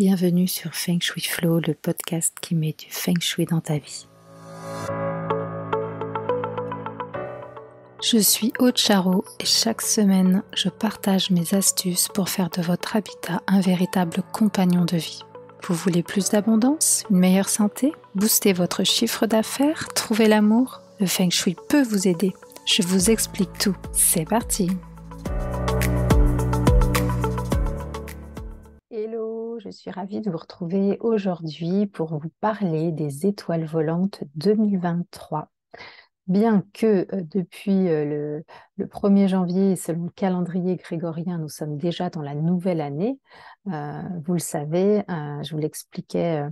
Bienvenue sur Feng Shui Flow, le podcast qui met du Feng Shui dans ta vie. Je suis Aude Charot et chaque semaine, je partage mes astuces pour faire de votre habitat un véritable compagnon de vie. Vous voulez plus d'abondance, une meilleure santé, booster votre chiffre d'affaires, trouver l'amour Le Feng Shui peut vous aider. Je vous explique tout. C'est parti je suis ravie de vous retrouver aujourd'hui pour vous parler des étoiles volantes 2023 bien que depuis le, 1er janvier, selon le calendrier grégorien, nous sommes déjà dans la nouvelle année, vous le savez, je vous l'expliquais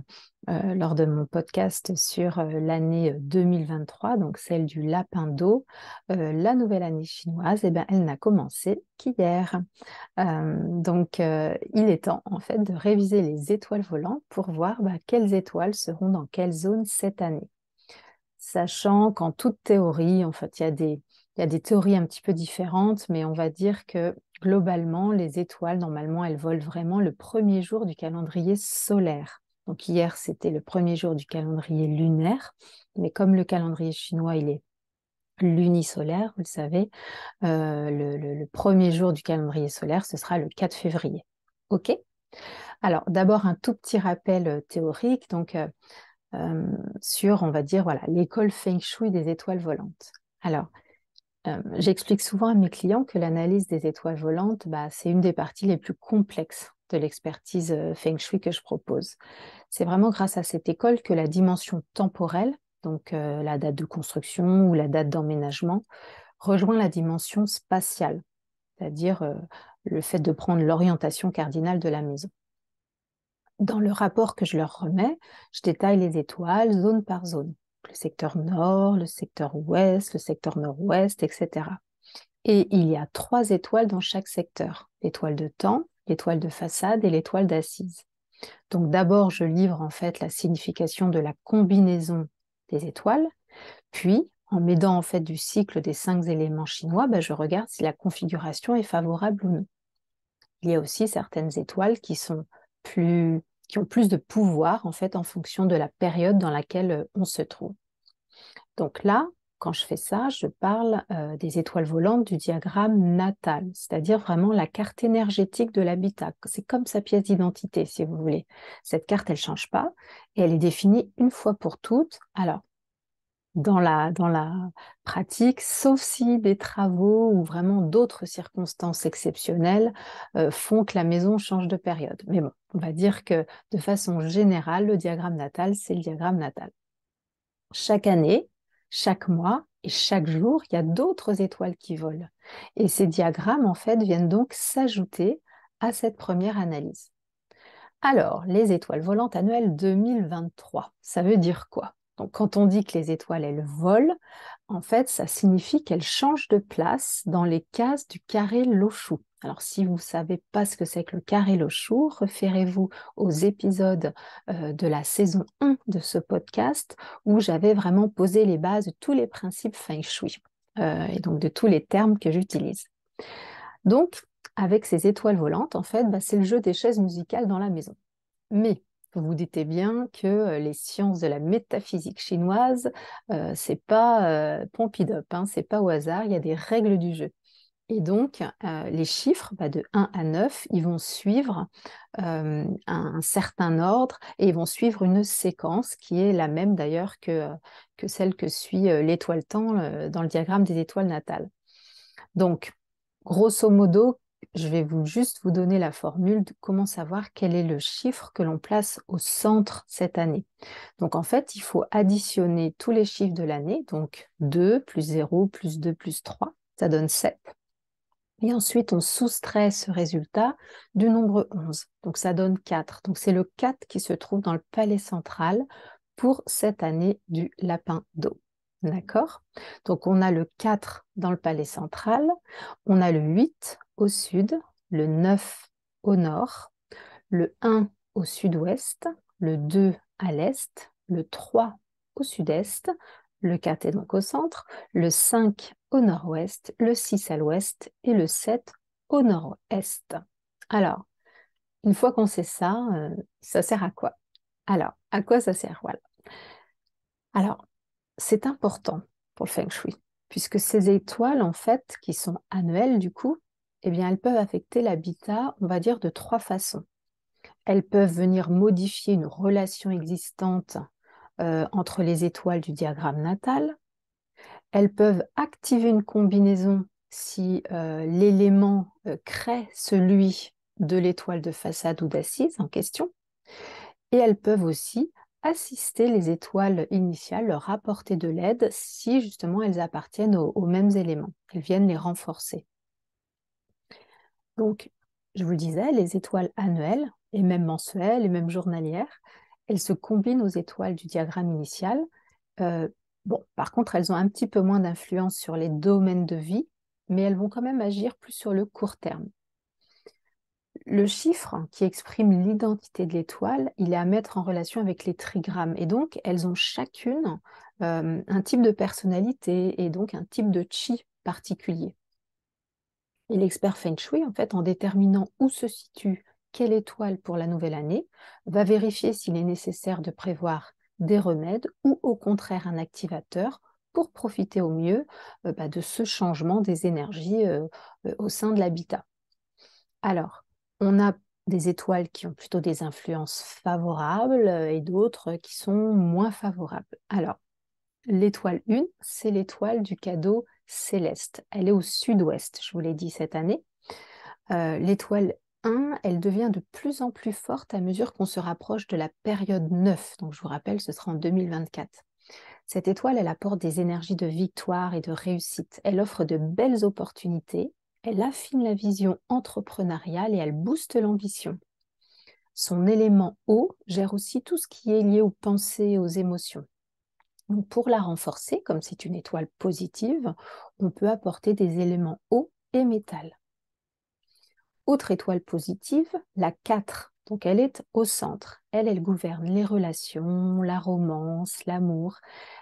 lors de mon podcast sur l'année 2023, donc celle du lapin d'eau, la nouvelle année chinoise, eh bien, elle n'a commencé qu'hier. donc il est temps en fait de réviser les étoiles volantes pour voir bah, quelles étoiles seront dans quelle zone cette année sachant qu'en toute théorie, en fait, il y, a des, il a des théories un petit peu différentes, mais on va dire que globalement, les étoiles, normalement, elles volent vraiment le premier jour du calendrier solaire. Donc hier, c'était le premier jour du calendrier lunaire, mais comme le calendrier chinois, il est lunisolaire, vous le savez, euh, le, premier jour du calendrier solaire, ce sera le 4 février. OK Alors, d'abord, un tout petit rappel euh, théorique. Donc, euh, euh, sur, on va dire, voilà, l'école Feng Shui des étoiles volantes. Alors, euh, j'explique souvent à mes clients que l'analyse des étoiles volantes, bah, c'est une des parties les plus complexes de l'expertise euh, Feng Shui que je propose. C'est vraiment grâce à cette école que la dimension temporelle, donc la date de construction ou la date d'emménagement, rejoint la dimension spatiale, c'est-à-dire le fait de prendre l'orientation cardinale de la maison. Dans le rapport que je leur remets, je détaille les étoiles zone par zone. Le secteur nord, le secteur ouest, le secteur nord-ouest, etc. Et il y a trois étoiles dans chaque secteur. L'étoile de temps, l'étoile de façade et l'étoile d'assise. Donc d'abord, je livre en fait la signification de la combinaison des étoiles. Puis, en m'aidant en fait du cycle des cinq éléments chinois, bah, je regarde si la configuration est favorable ou non. Il y a aussi certaines étoiles qui sont plus qui ont plus de pouvoir en fait en fonction de la période dans laquelle euh, on se trouve. Donc là, quand je fais ça, je parle euh, des étoiles volantes du diagramme natal, c'est-à-dire vraiment la carte énergétique de l'habitat. C'est comme sa pièce d'identité, si vous voulez. Cette carte, elle ne change pas et elle est définie une fois pour toutes. Alors, dans la, dans la pratique, sauf si des travaux ou vraiment d'autres circonstances exceptionnelles euh, font que la maison change de période. Mais bon, on va dire que de façon générale, le diagramme natal, c'est le diagramme natal. Chaque année, chaque mois et chaque jour, il y a d'autres étoiles qui volent. Et ces diagrammes, en fait, viennent donc s'ajouter à cette première analyse. Alors, les étoiles volantes annuelles 2023, ça veut dire quoi donc quand on dit que les étoiles, elles volent, en fait, ça signifie qu'elles changent de place dans les cases du carré Lochou. Alors si vous ne savez pas ce que c'est que le carré Lochou, référez-vous aux épisodes euh, de la saison 1 de ce podcast où j'avais vraiment posé les bases de tous les principes feng shui euh, et donc de tous les termes que j'utilise. Donc avec ces étoiles volantes, en fait, bah, c'est le jeu des chaises musicales dans la maison. Mais vous vous bien que euh, les sciences de la métaphysique chinoise, ce euh, c'est pas euh, pompidop, hein, c'est pas au hasard, il y a des règles du jeu. Et donc, les chiffres bah, de 1 à 9, ils vont suivre un, certain ordre et ils vont suivre une séquence qui est la même d'ailleurs que, que celle que suit l'étoile temps dans le diagramme des étoiles natales. Donc, grosso modo, je vais vous juste vous donner la formule de comment savoir quel est le chiffre que l'on place au centre cette année. Donc en fait, il faut additionner tous les chiffres de l'année, donc 2 plus 0 plus 2 plus 3, ça donne 7. Et ensuite, on soustrait ce résultat du nombre 11, donc ça donne 4. Donc c'est le 4 qui se trouve dans le palais central pour cette année du lapin d'eau. D'accord Donc on a le 4 dans le palais central, on a le 8 au sud, le 9 au nord, le 1 au sud-ouest, le 2 à l'est, le 3 au sud-est, le 4 est donc au centre, le 5 au nord-ouest, le 6 à l'ouest et le 7 au nord-est. Alors, une fois qu'on sait ça, euh, ça sert à quoi Alors, à quoi ça sert Voilà. Alors, c'est important pour le feng shui, puisque ces étoiles, en fait, qui sont annuelles du coup, eh bien, elles peuvent affecter l'habitat, on va dire, de trois façons. Elles peuvent venir modifier une relation existante euh, entre les étoiles du diagramme natal. Elles peuvent activer une combinaison si euh, l'élément euh, crée celui de l'étoile de façade ou d'assise en question. Et elles peuvent aussi assister les étoiles initiales, leur apporter de l'aide si justement elles appartiennent aux, aux mêmes éléments, elles viennent les renforcer. Donc, je vous le disais, les étoiles annuelles, et même mensuelles, et même journalières, elles se combinent aux étoiles du diagramme initial. Euh, bon, par contre, elles ont un petit peu moins d'influence sur les domaines de vie, mais elles vont quand même agir plus sur le court terme. Le chiffre qui exprime l'identité de l'étoile, il est à mettre en relation avec les trigrammes. Et donc, elles ont chacune euh, un type de personnalité et donc un type de chi particulier. Et l'expert Feng Shui, en fait, en déterminant où se situe quelle étoile pour la nouvelle année, va vérifier s'il est nécessaire de prévoir des remèdes ou au contraire un activateur pour profiter au mieux euh, bah, de ce changement des énergies euh, euh, au sein de l'habitat. Alors, on a des étoiles qui ont plutôt des influences favorables et d'autres qui sont moins favorables. Alors, l'étoile 1, c'est l'étoile du cadeau céleste. Elle est au sud-ouest, je vous l'ai dit cette année. Euh, l'étoile 1, elle devient de plus en plus forte à mesure qu'on se rapproche de la période 9. Donc je vous rappelle, ce sera en 2024. Cette étoile, elle apporte des énergies de victoire et de réussite. Elle offre de belles opportunités, elle affine la vision entrepreneuriale et elle booste l'ambition. Son élément eau gère aussi tout ce qui est lié aux pensées et aux émotions pour la renforcer, comme c'est une étoile positive, on peut apporter des éléments eau et métal. Autre étoile positive, la 4. Donc elle est au centre. Elle, elle gouverne les relations, la romance, l'amour.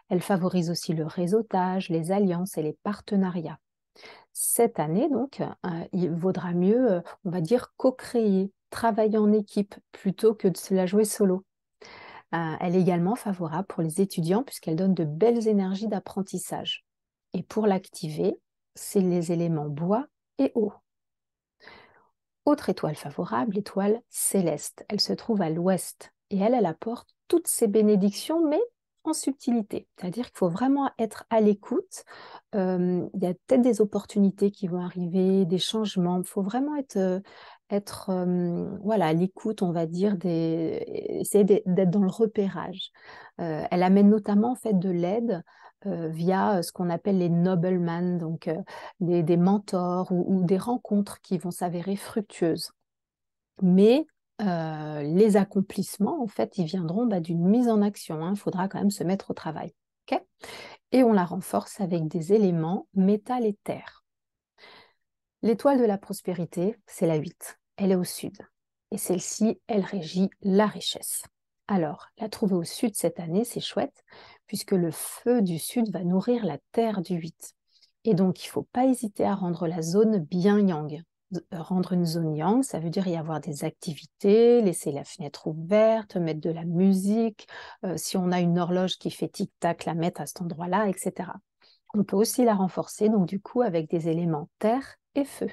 Elle favorise aussi le réseautage, les alliances et les partenariats. Cette année, donc, euh, il vaudra mieux, euh, on va dire, co-créer, travailler en équipe plutôt que de se la jouer solo. Euh, elle est également favorable pour les étudiants puisqu'elle donne de belles énergies d'apprentissage. Et pour l'activer, c'est les éléments bois et eau. Autre étoile favorable, l'étoile céleste. Elle se trouve à l'ouest et elle, elle apporte toutes ses bénédictions, mais en subtilité. C'est-à-dire qu'il faut vraiment être à l'écoute. Euh, il y a peut-être des opportunités qui vont arriver, des changements. Il faut vraiment être euh, être voilà l'écoute, on va dire, des... essayer d'être dans le repérage. elle amène notamment en fait de l'aide via ce qu'on appelle les noblemen, donc des, mentors ou, des rencontres qui vont s'avérer fructueuses. Mais les accomplissements, en fait, ils viendront bah, d'une mise en action. Hein. Il faudra quand même se mettre au travail. et on la renforce avec des éléments métal et terre. L'étoile de la prospérité, c'est la 8. Elle est au sud. Et celle-ci, elle régit la richesse. Alors, la trouver au sud cette année, c'est chouette, puisque le feu du sud va nourrir la terre du 8. Et donc, il ne faut pas hésiter à rendre la zone bien yang. Euh, rendre une zone yang, ça veut dire y avoir des activités, laisser la fenêtre ouverte, mettre de la musique, euh, si on a une horloge qui fait tic-tac, la mettre à cet endroit-là, etc. On peut aussi la renforcer, donc du coup, avec des éléments terre feu.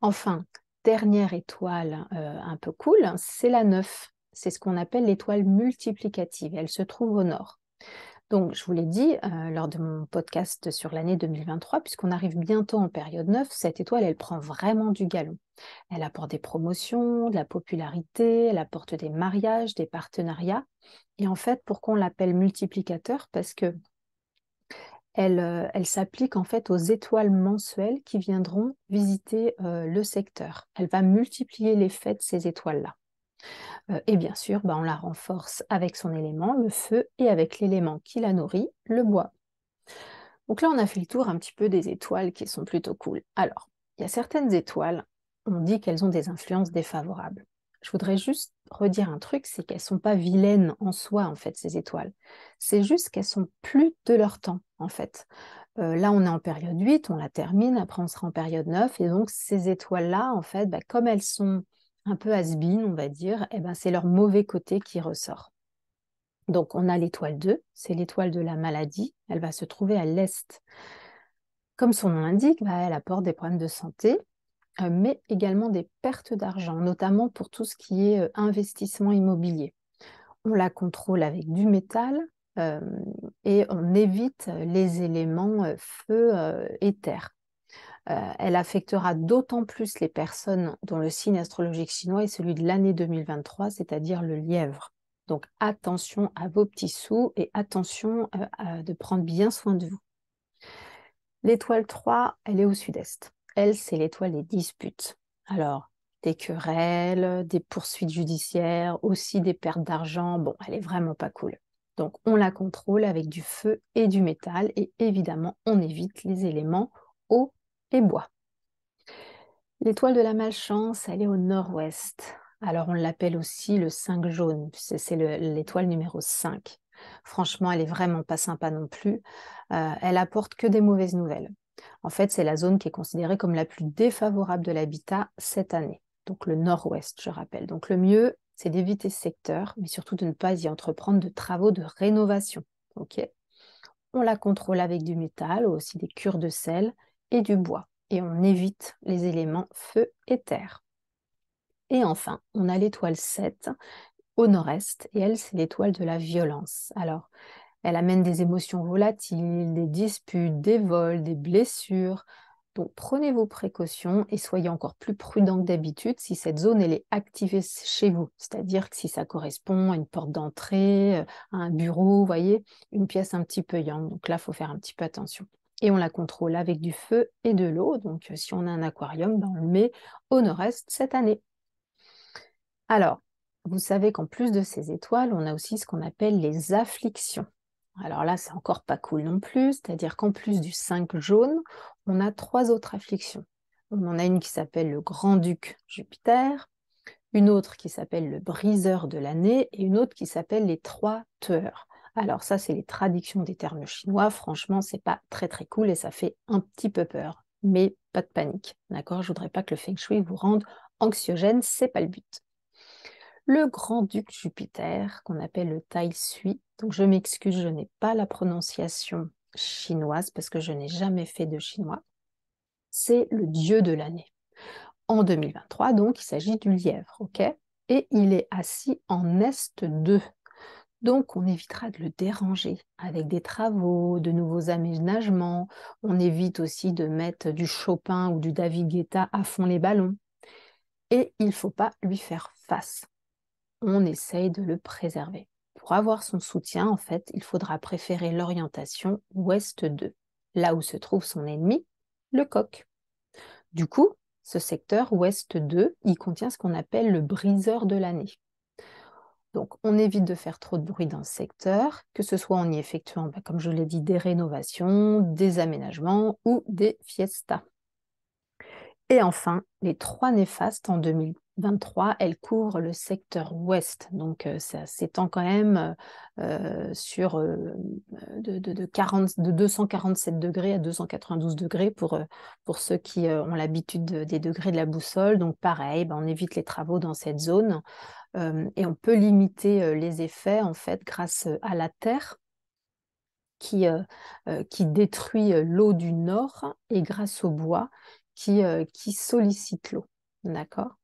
Enfin, dernière étoile euh, un peu cool, c'est la 9. C'est ce qu'on appelle l'étoile multiplicative. Elle se trouve au nord. Donc, je vous l'ai dit euh, lors de mon podcast sur l'année 2023, puisqu'on arrive bientôt en période 9, cette étoile, elle prend vraiment du galon. Elle apporte des promotions, de la popularité, elle apporte des mariages, des partenariats. Et en fait, pourquoi on l'appelle multiplicateur Parce que euh, elle, s'applique en fait aux étoiles mensuelles qui viendront visiter euh, le secteur. Elle va multiplier l'effet de ces étoiles-là. Euh, et bien sûr, bah, on la renforce avec son élément, le feu, et avec l'élément qui la nourrit, le bois. Donc là, on a fait le tour un petit peu des étoiles qui sont plutôt cool. Alors, il y a certaines étoiles, on dit qu'elles ont des influences défavorables je voudrais juste redire un truc, c'est qu'elles sont pas vilaines en soi, en fait, ces étoiles. C'est juste qu'elles sont plus de leur temps, en fait. Euh, là, on est en période 8, on la termine, après on sera en période 9, et donc ces étoiles-là, en fait, bah, comme elles sont un peu has on va dire, eh ben, c'est leur mauvais côté qui ressort. Donc on a l'étoile 2, c'est l'étoile de la maladie, elle va se trouver à l'est. Comme son nom l'indique, bah, elle apporte des problèmes de santé, euh, mais également des pertes d'argent, notamment pour tout ce qui est euh, investissement immobilier. On la contrôle avec du métal euh, et on évite les éléments feu et terre. elle affectera d'autant plus les personnes dont le signe astrologique chinois est celui de l'année 2023, c'est-à-dire le lièvre. Donc attention à vos petits sous et attention de prendre bien soin de vous. L'étoile 3, elle est au sud-est elle, c'est l'étoile des disputes. Alors, des querelles, des poursuites judiciaires, aussi des pertes d'argent. Bon, elle est vraiment pas cool. Donc, on la contrôle avec du feu et du métal et évidemment, on évite les éléments eau et bois. L'étoile de la malchance, elle est au nord-ouest. Alors, on l'appelle aussi le 5 jaune. C'est l'étoile numéro 5. Franchement, elle est vraiment pas sympa non plus. Euh, elle apporte que des mauvaises nouvelles. En fait, c'est la zone qui est considérée comme la plus défavorable de l'habitat cette année. Donc le nord-ouest, je rappelle. Donc le mieux, c'est d'éviter ce secteur, mais surtout de ne pas y entreprendre de travaux de rénovation. Ok on la contrôle avec du métal, aussi des cures de sel et du bois, et on évite les éléments feu et terre. Et enfin, on a l'étoile 7 au nord-est, et elle, c'est l'étoile de la violence. Alors, elle amène des émotions volatiles, des disputes, des vols, des blessures. Donc prenez vos précautions et soyez encore plus prudent que d'habitude si cette zone elle est activée chez vous, c'est-à-dire que si ça correspond à une porte d'entrée, euh, à un bureau, vous voyez, une pièce un petit peu yang. Donc là, il faut faire un petit peu attention. Et on la contrôle avec du feu et de l'eau. Donc euh, si on a un aquarium, ben, on le met au nord-est cette année. Alors, vous savez qu'en plus de ces étoiles, on a aussi ce qu'on appelle les afflictions. Alors là, c'est encore pas cool non plus, c'est-à-dire qu'en plus du 5 jaune, on a trois autres afflictions. On en a une qui s'appelle le Grand-Duc Jupiter, une autre qui s'appelle le Briseur de l'année et une autre qui s'appelle les Trois Tueurs. Alors ça, c'est les traductions des termes chinois. Franchement, c'est pas très très cool et ça fait un petit peu peur. Mais pas de panique, d'accord Je voudrais pas que le Feng Shui vous rende anxiogène, c'est pas le but le grand-duc Jupiter, qu'on appelle le Tai Sui. Donc je m'excuse, je n'ai pas la prononciation chinoise parce que je n'ai jamais fait de chinois. C'est le dieu de l'année. En 2023, donc, il s'agit du lièvre, ok Et il est assis en est 2. Donc, on évitera de le déranger avec des travaux, de nouveaux aménagements. On évite aussi de mettre du Chopin ou du David Guetta à fond les ballons. Et il ne faut pas lui faire face on essaye de le préserver. Pour avoir son soutien, en fait, il faudra préférer l'orientation ouest 2, là où se trouve son ennemi, le coq. Du coup, ce secteur ouest 2, il contient ce qu'on appelle le briseur de l'année. Donc, on évite de faire trop de bruit dans ce secteur, que ce soit en y effectuant, bah, comme je l'ai dit, des rénovations, des aménagements ou des fiestas. Et enfin, les trois néfastes en 2000 23, elle couvre le secteur ouest, donc euh, ça s'étend quand même euh, euh, sur de, 40, de, 247 degrés à 292 degrés pour, pour ceux qui ont l'habitude des degrés de la boussole. Donc pareil, ben, on évite les travaux dans cette zone et on peut limiter les effets en fait grâce à la terre qui, qui détruit l'eau du nord et grâce au bois qui, qui sollicite l'eau. D'accord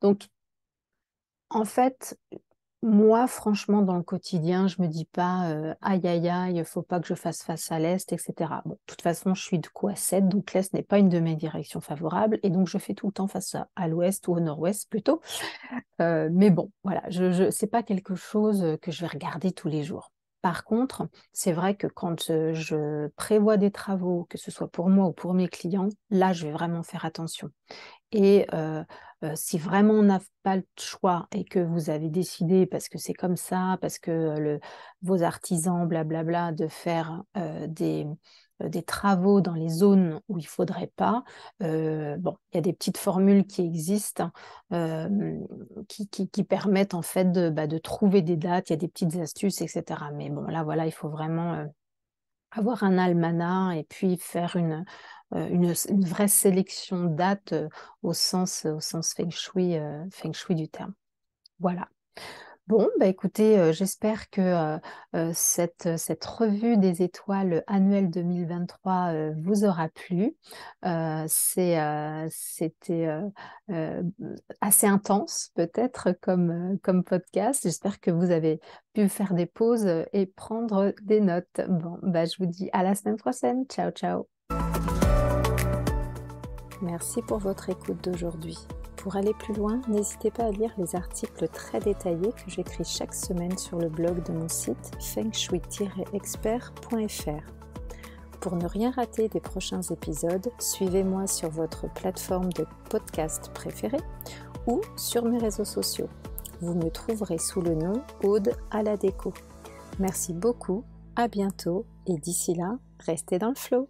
donc, en fait, moi, franchement, dans le quotidien, je me dis pas euh, aïe, aïe aïe ne faut pas que je fasse face à l'est, etc. Bon, de toute façon, je suis de quoi 7, donc l'est n'est pas une de mes directions favorables, et donc je fais tout le temps face à, l'ouest ou au nord-ouest plutôt. Euh, mais bon, voilà, je, je pas quelque chose que je vais regarder tous les jours. Par contre, c'est vrai que quand euh, je prévois des travaux, que ce soit pour moi ou pour mes clients, là, je vais vraiment faire attention. Et euh, euh, si vraiment on n'a pas le choix et que vous avez décidé, parce que c'est comme ça, parce que vos artisans, blablabla, de faire des, euh, des travaux dans les zones où il ne faudrait pas. Euh, bon, il y a des petites formules qui existent euh, qui, permettent en fait bah, de, trouver des dates, il y a des petites astuces, etc. Mais bon, là, voilà, il faut vraiment avoir un almanach et puis faire une, une, vraie sélection date au sens, au sens feng, shui, feng shui du terme. Voilà. Bon, bah écoutez, euh, j'espère que euh, euh, cette, cette revue des étoiles annuelle 2023 vous aura plu. C'était assez intense peut-être comme, comme podcast. J'espère que vous avez pu faire des pauses et prendre des notes. Bon, bah, je vous dis à la semaine prochaine. Ciao, ciao. Merci pour votre écoute d'aujourd'hui. Pour aller plus loin, n'hésitez pas à lire les articles très détaillés que j'écris chaque semaine sur le blog de mon site fengshui expertfr Pour ne rien rater des prochains épisodes, suivez-moi sur votre plateforme de podcast préférée ou sur mes réseaux sociaux. Vous me trouverez sous le nom Aude à la déco. Merci beaucoup, à bientôt et d'ici là, restez dans le flow